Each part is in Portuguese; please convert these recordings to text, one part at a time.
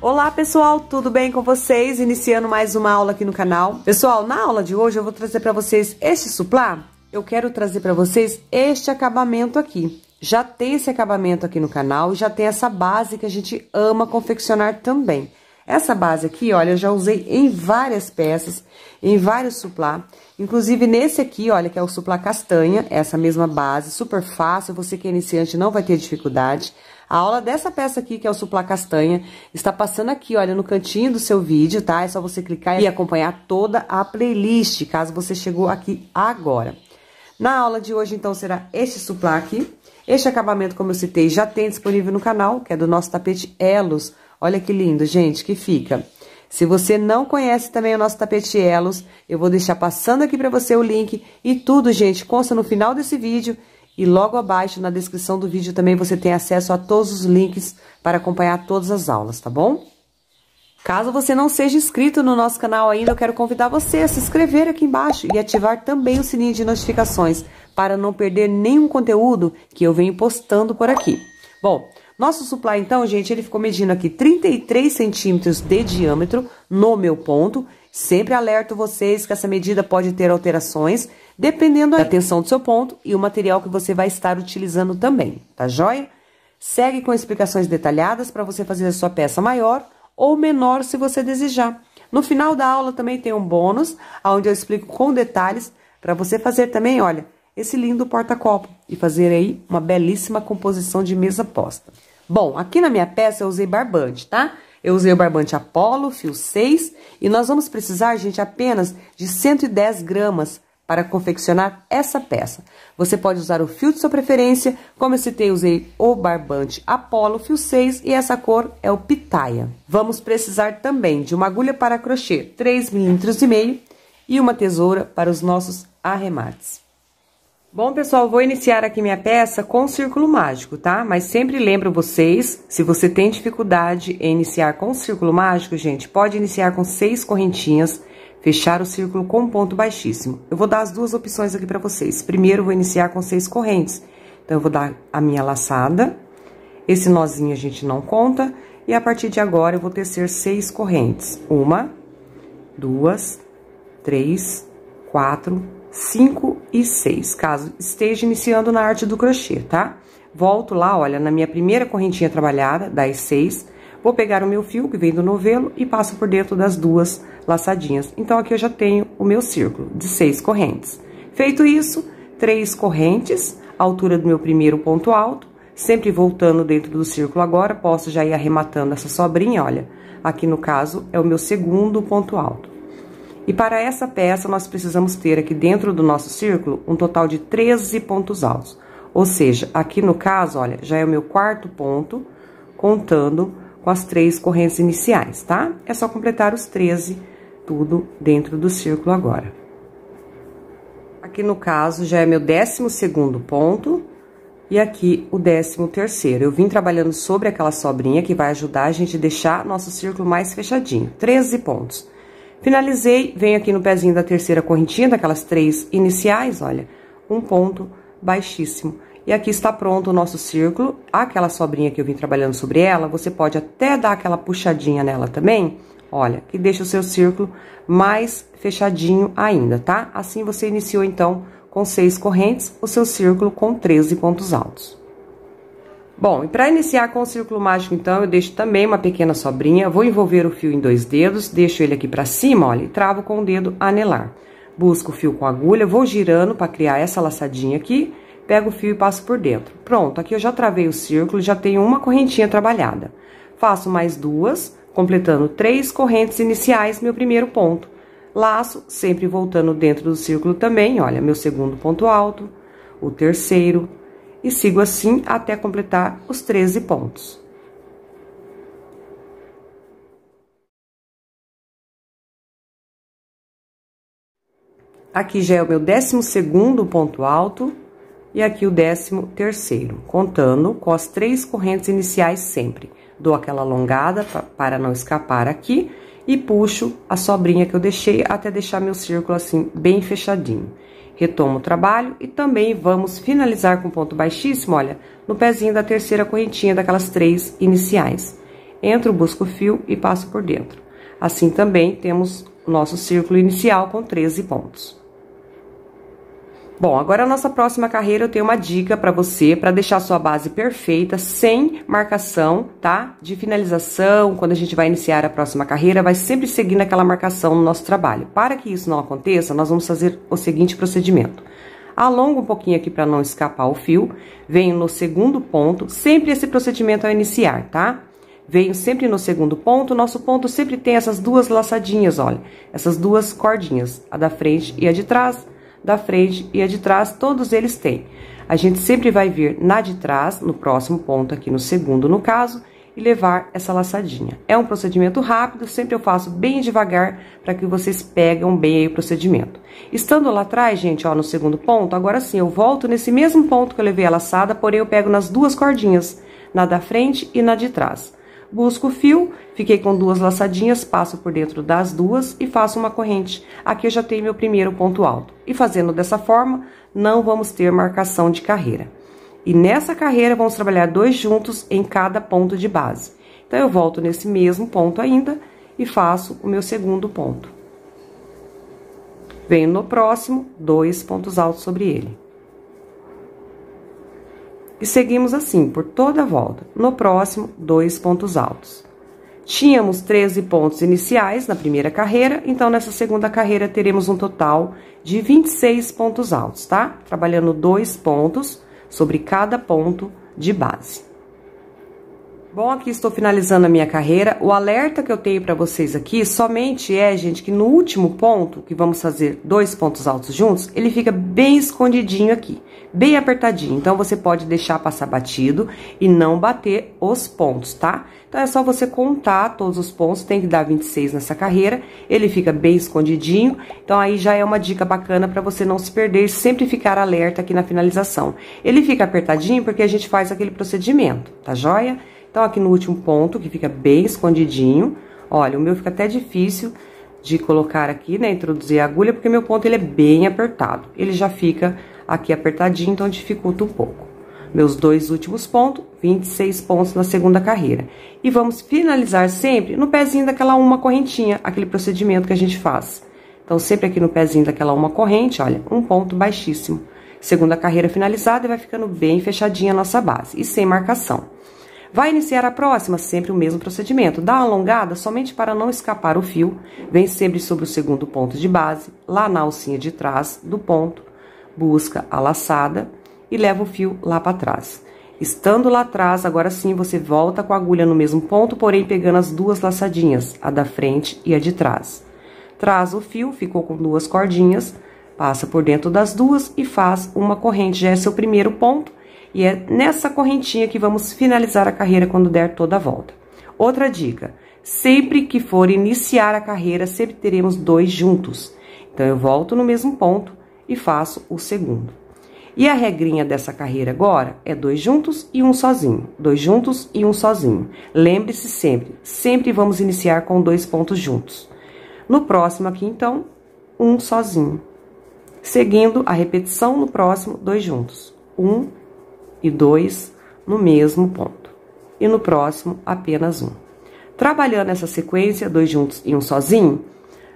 Olá pessoal, tudo bem com vocês? Iniciando mais uma aula aqui no canal. Pessoal, na aula de hoje eu vou trazer para vocês este suplá. Eu quero trazer para vocês este acabamento aqui. Já tem esse acabamento aqui no canal, já tem essa base que a gente ama confeccionar também. Essa base aqui, olha, eu já usei em várias peças, em vários suplá. Inclusive, nesse aqui, olha, que é o suplá castanha, essa mesma base, super fácil, você que é iniciante não vai ter dificuldade. A aula dessa peça aqui, que é o Suplá Castanha, está passando aqui, olha, no cantinho do seu vídeo, tá? É só você clicar e acompanhar toda a playlist, caso você chegou aqui agora. Na aula de hoje, então, será este suplá aqui. Este acabamento, como eu citei, já tem disponível no canal, que é do nosso tapete Elos. Olha que lindo, gente, que fica. Se você não conhece também o nosso tapete Elos, eu vou deixar passando aqui para você o link. E tudo, gente, consta no final desse vídeo e logo abaixo, na descrição do vídeo, também você tem acesso a todos os links para acompanhar todas as aulas, tá bom? Caso você não seja inscrito no nosso canal ainda, eu quero convidar você a se inscrever aqui embaixo e ativar também o sininho de notificações para não perder nenhum conteúdo que eu venho postando por aqui. Bom, nosso supply então, gente, ele ficou medindo aqui 33 centímetros de diâmetro no meu ponto. Sempre alerto vocês que essa medida pode ter alterações dependendo da tensão do seu ponto e o material que você vai estar utilizando também, tá joia? Segue com explicações detalhadas para você fazer a sua peça maior ou menor se você desejar. No final da aula também tem um bônus, onde eu explico com detalhes para você fazer também, olha, esse lindo porta-copo e fazer aí uma belíssima composição de mesa posta. Bom, aqui na minha peça eu usei barbante, tá? Eu usei o barbante Apollo, fio 6, e nós vamos precisar, gente, apenas de 110 gramas para confeccionar essa peça. Você pode usar o fio de sua preferência, como eu citei, usei o barbante Apollo fio 6 e essa cor é o pitaia. Vamos precisar também de uma agulha para crochê 3,5 milímetros e meio e uma tesoura para os nossos arremates. Bom, pessoal, vou iniciar aqui minha peça com o círculo mágico, tá? Mas sempre lembro vocês, se você tem dificuldade em iniciar com o círculo mágico, gente, pode iniciar com seis correntinhas, Fechar o círculo com um ponto baixíssimo. Eu vou dar as duas opções aqui pra vocês. Primeiro, eu vou iniciar com seis correntes. Então, eu vou dar a minha laçada. Esse nozinho a gente não conta. E a partir de agora, eu vou tecer seis correntes. Uma, duas, três, quatro, cinco e seis. Caso esteja iniciando na arte do crochê, tá? Volto lá, olha, na minha primeira correntinha trabalhada, das seis... Vou pegar o meu fio que vem do novelo e passo por dentro das duas laçadinhas. Então, aqui eu já tenho o meu círculo de seis correntes. Feito isso, três correntes, altura do meu primeiro ponto alto, sempre voltando dentro do círculo agora, posso já ir arrematando essa sobrinha, olha. Aqui, no caso, é o meu segundo ponto alto. E para essa peça, nós precisamos ter aqui dentro do nosso círculo um total de 13 pontos altos. Ou seja, aqui no caso, olha, já é o meu quarto ponto, contando com as três correntes iniciais, tá? É só completar os 13 tudo dentro do círculo agora. Aqui no caso já é meu décimo segundo ponto e aqui o décimo terceiro. Eu vim trabalhando sobre aquela sobrinha que vai ajudar a gente a deixar nosso círculo mais fechadinho. 13 pontos. Finalizei, venho aqui no pezinho da terceira correntinha, daquelas três iniciais, olha, um ponto baixíssimo. E aqui está pronto o nosso círculo. Aquela sobrinha que eu vim trabalhando sobre ela, você pode até dar aquela puxadinha nela também, Olha, que deixa o seu círculo mais fechadinho ainda, tá? Assim você iniciou, então, com seis correntes, o seu círculo com 13 pontos altos. Bom, e para iniciar com o círculo mágico, então, eu deixo também uma pequena sobrinha, vou envolver o fio em dois dedos, deixo ele aqui para cima, olha, e travo com o dedo anelar. Busco o fio com agulha, vou girando para criar essa laçadinha aqui, pego o fio e passo por dentro. Pronto, aqui eu já travei o círculo, já tenho uma correntinha trabalhada. Faço mais duas, completando três correntes iniciais, meu primeiro ponto. Laço, sempre voltando dentro do círculo também, olha, meu segundo ponto alto, o terceiro, e sigo assim até completar os 13 pontos. Aqui já é o meu décimo segundo ponto alto e aqui o décimo terceiro, contando com as três correntes iniciais sempre dou aquela alongada para não escapar aqui e puxo a sobrinha que eu deixei até deixar meu círculo assim bem fechadinho. Retomo o trabalho e também vamos finalizar com ponto baixíssimo, olha, no pezinho da terceira correntinha daquelas três iniciais. Entro, busco o fio e passo por dentro. Assim também temos nosso círculo inicial com 13 pontos. Bom, agora a nossa próxima carreira eu tenho uma dica para você para deixar sua base perfeita, sem marcação, tá? De finalização, quando a gente vai iniciar a próxima carreira, vai sempre seguir naquela marcação no nosso trabalho. Para que isso não aconteça, nós vamos fazer o seguinte procedimento. Alongo um pouquinho aqui para não escapar o fio, venho no segundo ponto, sempre esse procedimento ao iniciar, tá? Venho sempre no segundo ponto, nosso ponto sempre tem essas duas laçadinhas, olha, essas duas cordinhas, a da frente e a de trás da frente e a de trás, todos eles têm. A gente sempre vai vir na de trás, no próximo ponto aqui, no segundo no caso, e levar essa laçadinha. É um procedimento rápido, sempre eu faço bem devagar para que vocês pegam bem o procedimento. Estando lá atrás, gente, ó, no segundo ponto, agora sim, eu volto nesse mesmo ponto que eu levei a laçada, porém eu pego nas duas cordinhas, na da frente e na de trás. Busco o fio, fiquei com duas laçadinhas, passo por dentro das duas e faço uma corrente. Aqui eu já tenho meu primeiro ponto alto. E fazendo dessa forma, não vamos ter marcação de carreira. E nessa carreira, vamos trabalhar dois juntos em cada ponto de base. Então, eu volto nesse mesmo ponto ainda e faço o meu segundo ponto. Venho no próximo, dois pontos altos sobre ele. E seguimos assim por toda a volta. No próximo, dois pontos altos. Tínhamos 13 pontos iniciais na primeira carreira, então nessa segunda carreira teremos um total de 26 pontos altos, tá? Trabalhando dois pontos sobre cada ponto de base. Bom, aqui estou finalizando a minha carreira. O alerta que eu tenho para vocês aqui somente é, gente, que no último ponto, que vamos fazer dois pontos altos juntos, ele fica bem escondidinho aqui, bem apertadinho. Então, você pode deixar passar batido e não bater os pontos, tá? Então, é só você contar todos os pontos, tem que dar 26 nessa carreira, ele fica bem escondidinho. Então, aí já é uma dica bacana para você não se perder e sempre ficar alerta aqui na finalização. Ele fica apertadinho porque a gente faz aquele procedimento, tá joia? Então, aqui no último ponto, que fica bem escondidinho, olha, o meu fica até difícil de colocar aqui, né, introduzir a agulha, porque meu ponto ele é bem apertado. Ele já fica aqui apertadinho, então dificulta um pouco. Meus dois últimos pontos, 26 pontos na segunda carreira. E vamos finalizar sempre no pezinho daquela uma correntinha, aquele procedimento que a gente faz. Então, sempre aqui no pezinho daquela uma corrente, olha, um ponto baixíssimo. Segunda carreira finalizada e vai ficando bem fechadinha a nossa base e sem marcação. Vai iniciar a próxima, sempre o mesmo procedimento. Dá uma alongada somente para não escapar o fio. Vem sempre sobre o segundo ponto de base, lá na alcinha de trás do ponto. Busca a laçada e leva o fio lá para trás. Estando lá atrás, agora sim você volta com a agulha no mesmo ponto, porém pegando as duas laçadinhas, a da frente e a de trás. Traz o fio, ficou com duas cordinhas, passa por dentro das duas e faz uma corrente. Já é seu primeiro ponto. E é nessa correntinha que vamos finalizar a carreira quando der toda a volta. Outra dica, sempre que for iniciar a carreira, sempre teremos dois juntos. Então, eu volto no mesmo ponto e faço o segundo. E a regrinha dessa carreira agora é dois juntos e um sozinho, dois juntos e um sozinho. Lembre-se sempre, sempre vamos iniciar com dois pontos juntos. No próximo aqui, então, um sozinho. Seguindo a repetição no próximo, dois juntos. Um e dois no mesmo ponto, e no próximo apenas um. Trabalhando essa sequência, dois juntos e um sozinho,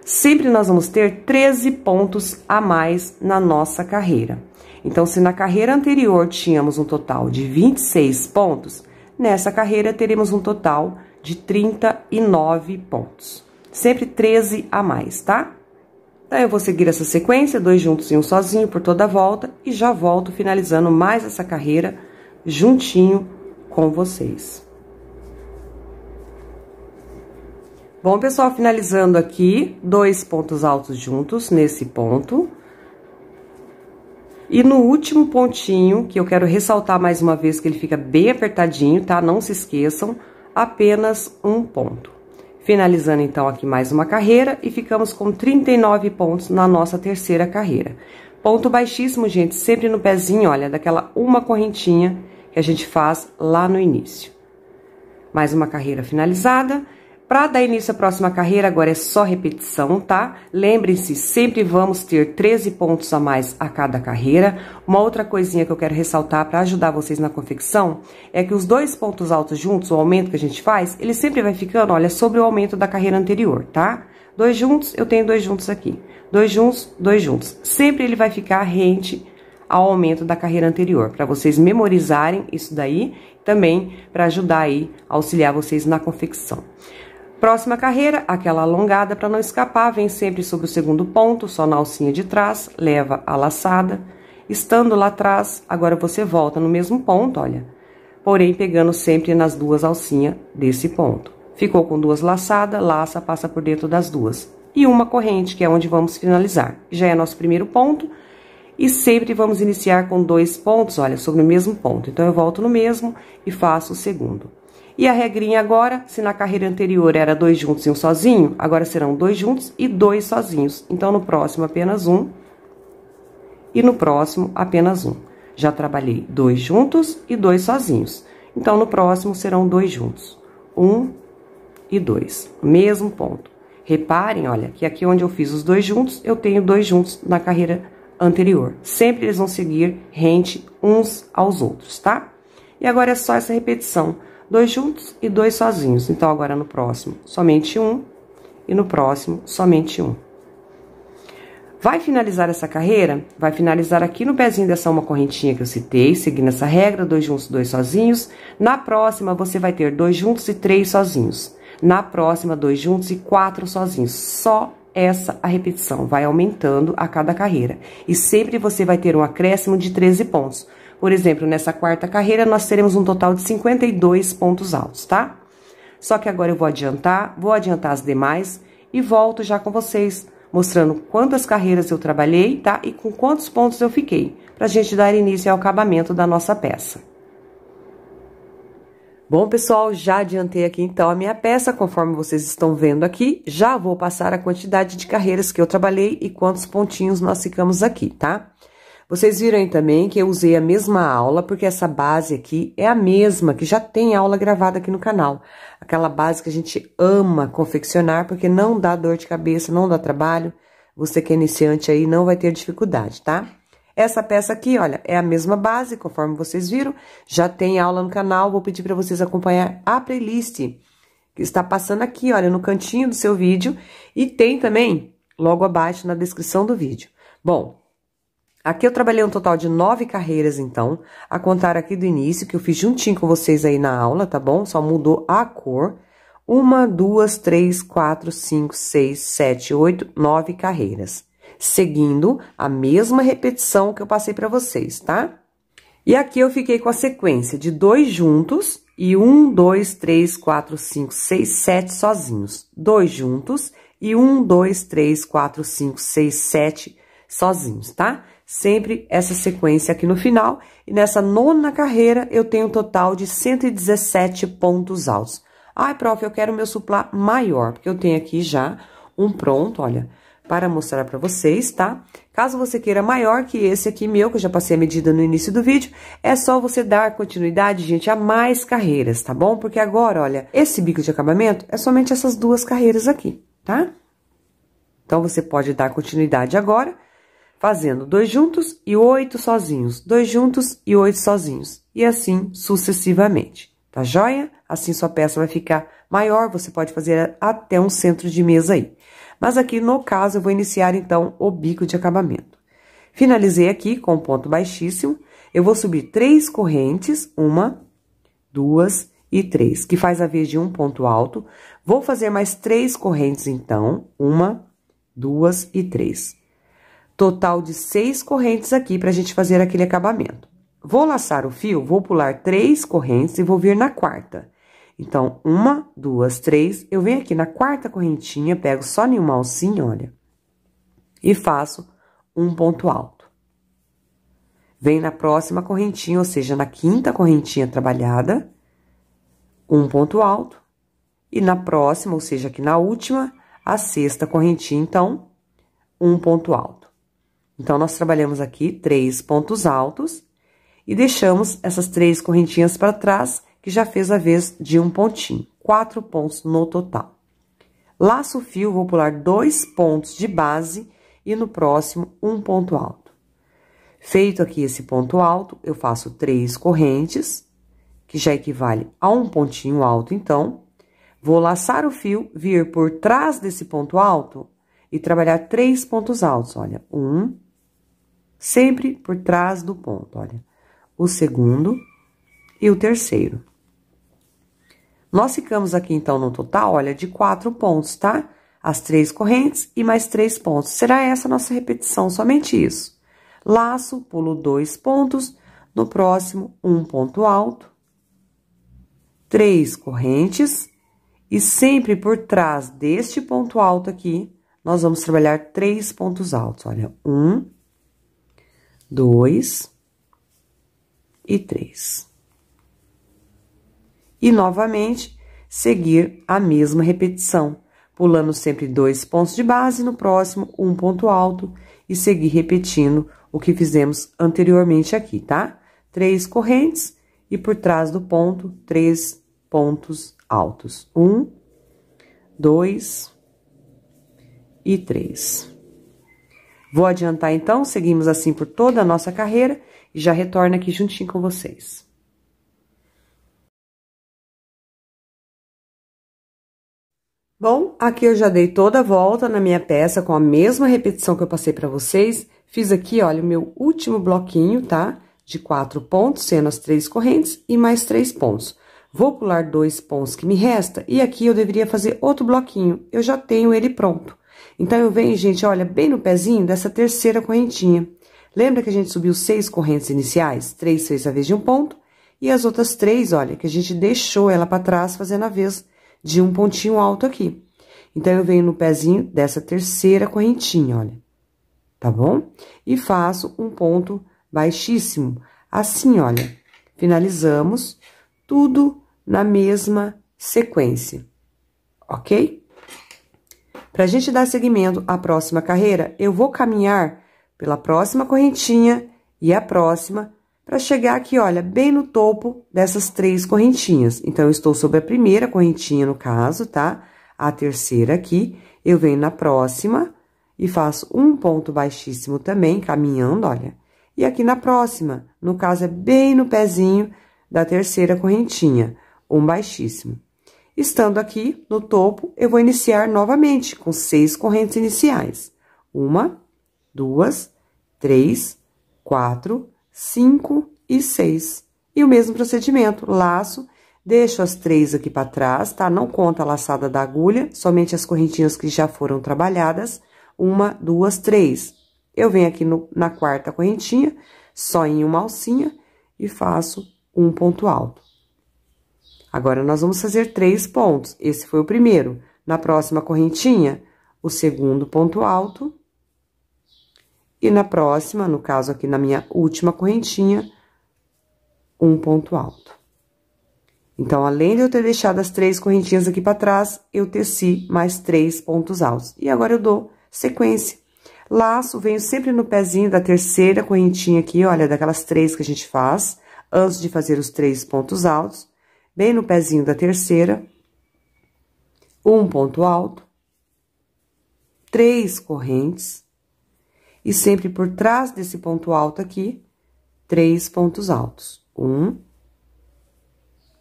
sempre nós vamos ter 13 pontos a mais na nossa carreira. Então, se na carreira anterior tínhamos um total de 26 pontos, nessa carreira teremos um total de 39 pontos. Sempre 13 a mais, tá? Daí eu vou seguir essa sequência, dois juntos e um sozinho por toda a volta, e já volto finalizando mais essa carreira juntinho com vocês. Bom, pessoal, finalizando aqui, dois pontos altos juntos nesse ponto. E no último pontinho, que eu quero ressaltar mais uma vez que ele fica bem apertadinho, tá? Não se esqueçam, apenas um ponto. Finalizando então aqui mais uma carreira e ficamos com 39 pontos na nossa terceira carreira. Ponto baixíssimo, gente, sempre no pezinho, olha, daquela uma correntinha que a gente faz lá no início. Mais uma carreira finalizada para dar início à próxima carreira, agora é só repetição, tá? Lembrem-se, sempre vamos ter 13 pontos a mais a cada carreira. Uma outra coisinha que eu quero ressaltar para ajudar vocês na confecção é que os dois pontos altos juntos, o aumento que a gente faz, ele sempre vai ficando, olha, sobre o aumento da carreira anterior, tá? Dois juntos, eu tenho dois juntos aqui. Dois juntos, dois juntos. Sempre ele vai ficar rente ao aumento da carreira anterior, para vocês memorizarem isso daí, também para ajudar aí, auxiliar vocês na confecção. Próxima carreira, aquela alongada para não escapar, vem sempre sobre o segundo ponto, só na alcinha de trás, leva a laçada. Estando lá atrás, agora você volta no mesmo ponto, olha. Porém, pegando sempre nas duas alcinhas desse ponto. Ficou com duas laçadas, laça, passa por dentro das duas. E uma corrente, que é onde vamos finalizar. Já é nosso primeiro ponto. E sempre vamos iniciar com dois pontos, olha, sobre o mesmo ponto. Então, eu volto no mesmo e faço o segundo. E a regrinha agora, se na carreira anterior era dois juntos e um sozinho, agora serão dois juntos e dois sozinhos. Então, no próximo, apenas um. E no próximo, apenas um. Já trabalhei dois juntos e dois sozinhos. Então, no próximo, serão dois juntos. Um e dois. Mesmo ponto. Reparem, olha, que aqui onde eu fiz os dois juntos, eu tenho dois juntos na carreira anterior. Sempre eles vão seguir rente uns aos outros, tá? E agora é só essa repetição dois juntos e dois sozinhos. Então, agora no próximo, somente um, e no próximo, somente um. Vai finalizar essa carreira? Vai finalizar aqui no pezinho dessa uma correntinha que eu citei, seguindo essa regra, dois juntos, dois sozinhos. Na próxima, você vai ter dois juntos e três sozinhos. Na próxima, dois juntos e quatro sozinhos. Só essa a repetição, vai aumentando a cada carreira. E sempre você vai ter um acréscimo de 13 pontos. Por exemplo, nessa quarta carreira, nós teremos um total de 52 pontos altos, tá? Só que agora eu vou adiantar, vou adiantar as demais e volto já com vocês, mostrando quantas carreiras eu trabalhei, tá? E com quantos pontos eu fiquei, pra gente dar início ao acabamento da nossa peça. Bom, pessoal, já adiantei aqui então a minha peça, conforme vocês estão vendo aqui. Já vou passar a quantidade de carreiras que eu trabalhei e quantos pontinhos nós ficamos aqui, tá? Vocês viram aí também que eu usei a mesma aula, porque essa base aqui é a mesma, que já tem aula gravada aqui no canal. Aquela base que a gente ama confeccionar, porque não dá dor de cabeça, não dá trabalho. Você que é iniciante aí não vai ter dificuldade, tá? Essa peça aqui, olha, é a mesma base, conforme vocês viram. Já tem aula no canal, vou pedir para vocês acompanhar a playlist que está passando aqui, olha, no cantinho do seu vídeo. E tem também logo abaixo na descrição do vídeo. Bom, Aqui eu trabalhei um total de nove carreiras, então, a contar aqui do início, que eu fiz juntinho com vocês aí na aula, tá bom? Só mudou a cor. Uma, duas, três, quatro, cinco, seis, sete, oito, nove carreiras. Seguindo a mesma repetição que eu passei para vocês, tá? E aqui eu fiquei com a sequência de dois juntos e um, dois, três, quatro, cinco, seis, sete sozinhos. Dois juntos e um, dois, três, quatro, cinco, seis, sete sozinhos, tá? Sempre essa sequência aqui no final. E nessa nona carreira, eu tenho um total de 117 pontos altos. Ai, prof, eu quero meu suplá maior, porque eu tenho aqui já um pronto, olha, para mostrar para vocês, tá? Caso você queira maior que esse aqui meu, que eu já passei a medida no início do vídeo, é só você dar continuidade, gente, a mais carreiras, tá bom? Porque agora, olha, esse bico de acabamento é somente essas duas carreiras aqui, tá? Então, você pode dar continuidade agora fazendo dois juntos e oito sozinhos, dois juntos e oito sozinhos, e assim sucessivamente. Tá joia? Assim sua peça vai ficar maior, você pode fazer até um centro de mesa aí. Mas aqui no caso eu vou iniciar então o bico de acabamento. Finalizei aqui com ponto baixíssimo, eu vou subir três correntes, uma, duas e três, que faz a vez de um ponto alto. Vou fazer mais três correntes então, uma, duas e três. Total de seis correntes aqui para a gente fazer aquele acabamento. Vou laçar o fio, vou pular três correntes e vou vir na quarta. Então, uma, duas, três, eu venho aqui na quarta correntinha, pego só nenhuma alcinha, olha, e faço um ponto alto. Vem na próxima correntinha, ou seja, na quinta correntinha trabalhada, um ponto alto, e na próxima, ou seja, aqui na última, a sexta correntinha, então, um ponto alto. Então, nós trabalhamos aqui três pontos altos e deixamos essas três correntinhas para trás, que já fez a vez de um pontinho. Quatro pontos no total. Laço o fio, vou pular dois pontos de base e no próximo, um ponto alto. Feito aqui esse ponto alto, eu faço três correntes, que já equivale a um pontinho alto, então. Vou laçar o fio, vir por trás desse ponto alto e trabalhar três pontos altos, olha. Um, sempre por trás do ponto, olha. O segundo e o terceiro. Nós ficamos aqui, então, no total, olha, de quatro pontos, tá? As três correntes e mais três pontos. Será essa a nossa repetição, somente isso. Laço, pulo dois pontos, no próximo, um ponto alto, três correntes, e sempre por trás deste ponto alto aqui, nós vamos trabalhar três pontos altos. Olha, um, dois e três. E novamente, seguir a mesma repetição, pulando sempre dois pontos de base, no próximo, um ponto alto, e seguir repetindo o que fizemos anteriormente aqui, tá? Três correntes e por trás do ponto, três pontos altos. Um, dois e três. Vou adiantar então, seguimos assim por toda a nossa carreira e já retorno aqui juntinho com vocês. Bom, aqui eu já dei toda a volta na minha peça com a mesma repetição que eu passei para vocês. Fiz aqui, olha, o meu último bloquinho, tá? De quatro pontos, sendo as três correntes e mais três pontos. Vou pular dois pontos que me resta e aqui eu deveria fazer outro bloquinho. Eu já tenho ele pronto. Então, eu venho, gente, olha, bem no pezinho dessa terceira correntinha. Lembra que a gente subiu seis correntes iniciais? Três fez a vez de um ponto. E as outras três, olha, que a gente deixou ela para trás fazendo a vez de um pontinho alto aqui. Então, eu venho no pezinho dessa terceira correntinha, olha. Tá bom? E faço um ponto baixíssimo. Assim, olha, finalizamos tudo na mesma sequência, ok? Para a gente dar seguimento à próxima carreira, eu vou caminhar pela próxima correntinha e a próxima para chegar aqui, olha, bem no topo dessas três correntinhas. Então, eu estou sobre a primeira correntinha, no caso, tá? A terceira aqui, eu venho na próxima e faço um ponto baixíssimo também, caminhando, olha. E aqui na próxima, no caso, é bem no pezinho da terceira correntinha, um baixíssimo. Estando aqui no topo, eu vou iniciar novamente com seis correntes iniciais. Uma, duas, três, quatro, cinco e seis. E o mesmo procedimento, laço, deixo as três aqui para trás, tá? Não conta a laçada da agulha, somente as correntinhas que já foram trabalhadas. Uma, duas, três. Eu venho aqui no, na quarta correntinha, só em uma alcinha, e faço um ponto alto. Agora, nós vamos fazer três pontos. Esse foi o primeiro. Na próxima correntinha, o segundo ponto alto. E na próxima, no caso aqui na minha última correntinha, um ponto alto. Então, além de eu ter deixado as três correntinhas aqui para trás, eu teci mais três pontos altos. E agora eu dou sequência. Laço, venho sempre no pezinho da terceira correntinha aqui, olha, daquelas três que a gente faz, antes de fazer os três pontos altos bem no pezinho da terceira, um ponto alto, três correntes, e sempre por trás desse ponto alto aqui, três pontos altos. Um,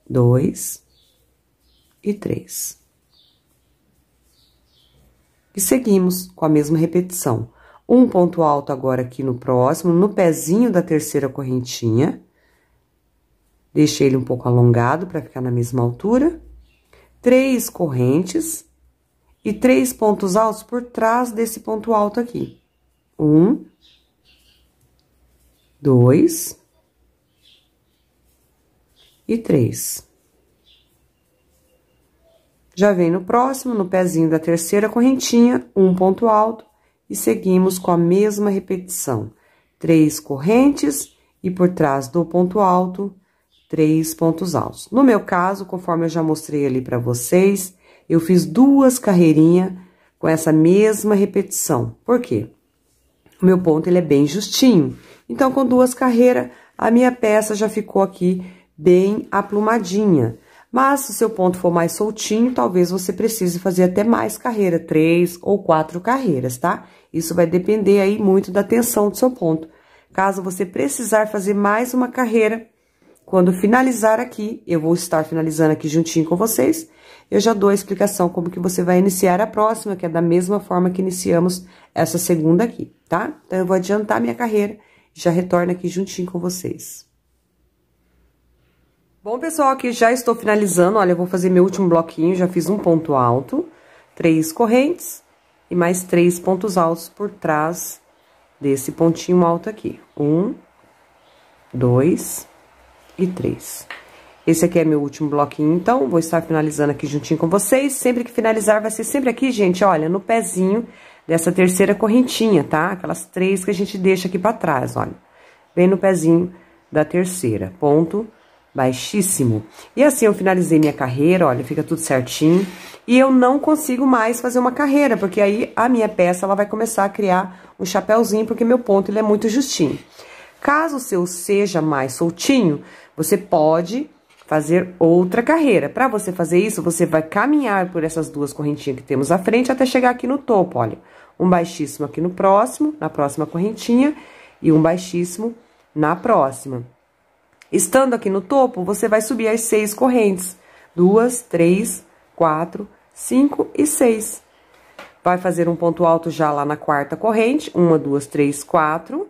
dois e três. E seguimos com a mesma repetição. Um ponto alto agora aqui no próximo, no pezinho da terceira correntinha. Deixei ele um pouco alongado para ficar na mesma altura. Três correntes e três pontos altos por trás desse ponto alto aqui. Um, dois e três. Já vem no próximo, no pezinho da terceira correntinha, um ponto alto e seguimos com a mesma repetição. Três correntes e por trás do ponto alto, três pontos altos. No meu caso, conforme eu já mostrei ali para vocês, eu fiz duas carreirinhas com essa mesma repetição. Por quê? O meu ponto ele é bem justinho. Então, com duas carreiras, a minha peça já ficou aqui bem aplumadinha. Mas, se o seu ponto for mais soltinho, talvez você precise fazer até mais carreira, três ou quatro carreiras, tá? Isso vai depender aí muito da tensão do seu ponto. Caso você precisar fazer mais uma carreira, quando finalizar aqui, eu vou estar finalizando aqui juntinho com vocês, eu já dou a explicação como que você vai iniciar a próxima, que é da mesma forma que iniciamos essa segunda aqui, tá? Então, eu vou adiantar minha carreira, e já retorno aqui juntinho com vocês. Bom, pessoal, aqui já estou finalizando, olha, eu vou fazer meu último bloquinho, já fiz um ponto alto, três correntes e mais três pontos altos por trás desse pontinho alto aqui. Um, dois, e Esse aqui é meu último bloquinho, então, vou estar finalizando aqui juntinho com vocês. Sempre que finalizar, vai ser sempre aqui, gente, olha, no pezinho dessa terceira correntinha, tá? Aquelas três que a gente deixa aqui pra trás, olha. Bem no pezinho da terceira, ponto baixíssimo. E assim eu finalizei minha carreira, olha, fica tudo certinho. E eu não consigo mais fazer uma carreira, porque aí a minha peça, ela vai começar a criar um chapéuzinho, porque meu ponto, ele é muito justinho. Caso o seu seja mais soltinho, você pode fazer outra carreira. Para você fazer isso, você vai caminhar por essas duas correntinhas que temos à frente até chegar aqui no topo, olha. Um baixíssimo aqui no próximo, na próxima correntinha, e um baixíssimo na próxima. Estando aqui no topo, você vai subir as seis correntes. Duas, três, quatro, cinco e seis. Vai fazer um ponto alto já lá na quarta corrente. Uma, duas, três, quatro.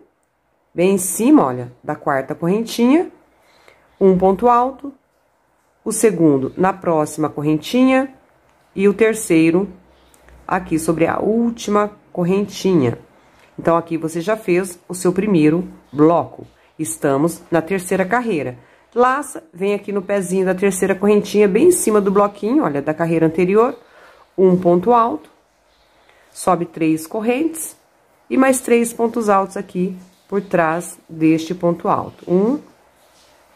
Bem em cima, olha, da quarta correntinha, um ponto alto, o segundo na próxima correntinha e o terceiro aqui sobre a última correntinha. Então, aqui você já fez o seu primeiro bloco. Estamos na terceira carreira. Laça, vem aqui no pezinho da terceira correntinha, bem em cima do bloquinho, olha, da carreira anterior, um ponto alto, sobe três correntes e mais três pontos altos aqui por trás deste ponto alto. Um,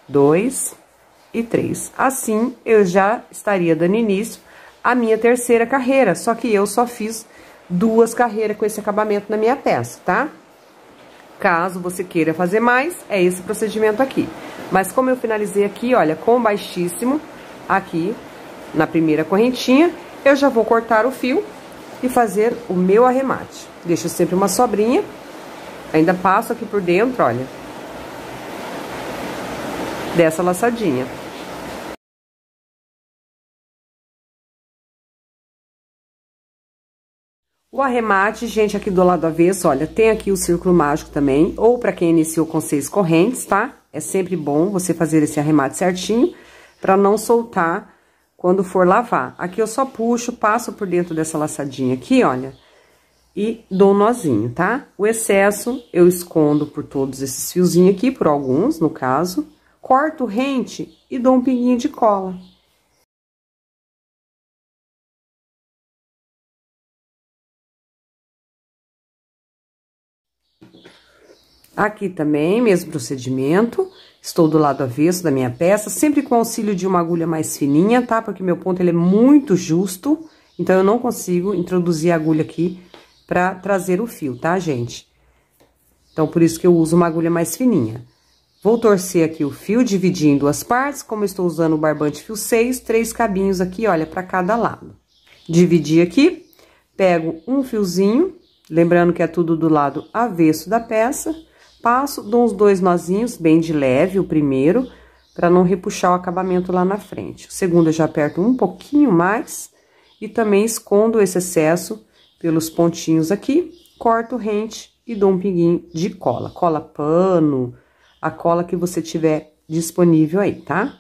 dois e três. Assim, eu já estaria dando início à minha terceira carreira, só que eu só fiz duas carreiras com esse acabamento na minha peça, tá? Caso você queira fazer mais, é esse procedimento aqui. Mas como eu finalizei aqui, olha, com baixíssimo, aqui na primeira correntinha, eu já vou cortar o fio e fazer o meu arremate. Deixo sempre uma sobrinha Ainda passo aqui por dentro, olha. Dessa laçadinha. O arremate, gente, aqui do lado avesso, olha, tem aqui o círculo mágico também, ou para quem iniciou com seis correntes, tá? É sempre bom você fazer esse arremate certinho, para não soltar quando for lavar. Aqui eu só puxo, passo por dentro dessa laçadinha aqui, olha, e dou um nozinho, tá? O excesso eu escondo por todos esses fiozinhos aqui, por alguns, no caso. Corto rente e dou um pinguinho de cola. Aqui também, mesmo procedimento, estou do lado avesso da minha peça, sempre com auxílio de uma agulha mais fininha, tá? Porque meu ponto, ele é muito justo, então eu não consigo introduzir a agulha aqui pra trazer o fio, tá, gente? Então, por isso que eu uso uma agulha mais fininha. Vou torcer aqui o fio, dividindo em duas partes, como estou usando o barbante fio 6, três cabinhos aqui, olha, para cada lado. Dividi aqui, pego um fiozinho, lembrando que é tudo do lado avesso da peça, passo, dou uns dois nozinhos, bem de leve, o primeiro, para não repuxar o acabamento lá na frente. O segundo eu já aperto um pouquinho mais e também escondo esse excesso pelos pontinhos aqui, corto o rente e dou um pinguinho de cola. Cola pano, a cola que você tiver disponível aí, tá?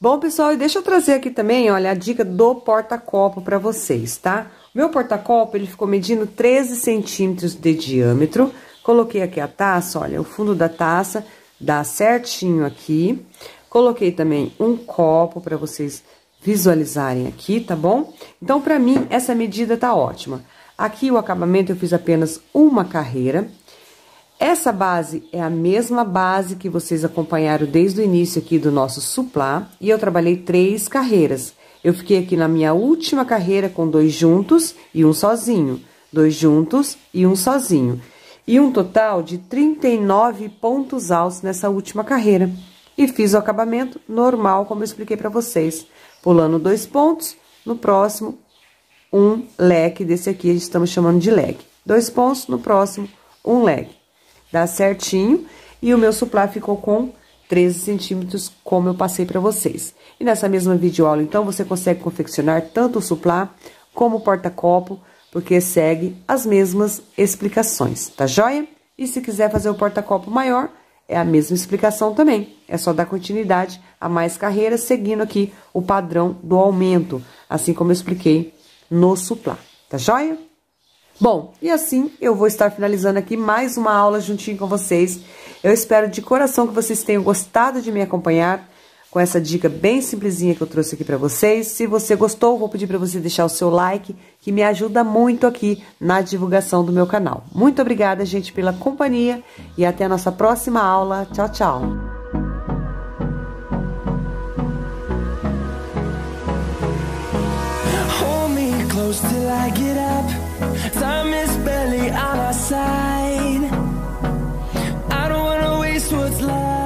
Bom, pessoal, e deixa eu trazer aqui também, olha, a dica do porta-copo para vocês, tá? meu porta-copo, ele ficou medindo 13 centímetros de diâmetro. Coloquei aqui a taça, olha, o fundo da taça dar certinho aqui. Coloquei também um copo para vocês visualizarem aqui, tá bom? Então, pra mim, essa medida tá ótima. Aqui, o acabamento, eu fiz apenas uma carreira. Essa base é a mesma base que vocês acompanharam desde o início aqui do nosso suplá. E eu trabalhei três carreiras. Eu fiquei aqui na minha última carreira com dois juntos e um sozinho. Dois juntos e um sozinho e um total de 39 pontos altos nessa última carreira. E fiz o acabamento normal, como eu expliquei para vocês, pulando dois pontos, no próximo, um leque desse aqui, estamos chamando de leque. Dois pontos, no próximo, um leque. Dá certinho, e o meu suplá ficou com 13 centímetros, como eu passei para vocês. E nessa mesma videoaula, então, você consegue confeccionar tanto o suplá como o porta-copo, porque segue as mesmas explicações, tá joia? E se quiser fazer o porta-copo maior, é a mesma explicação também. É só dar continuidade a mais carreiras, seguindo aqui o padrão do aumento, assim como eu expliquei no suplá, tá joia? Bom, e assim eu vou estar finalizando aqui mais uma aula juntinho com vocês. Eu espero de coração que vocês tenham gostado de me acompanhar com essa dica bem simplesinha que eu trouxe aqui para vocês. Se você gostou, vou pedir para você deixar o seu like, que me ajuda muito aqui na divulgação do meu canal. Muito obrigada, gente, pela companhia e até a nossa próxima aula. Tchau, tchau! till I get up Time is barely on our side I don't wanna waste what's left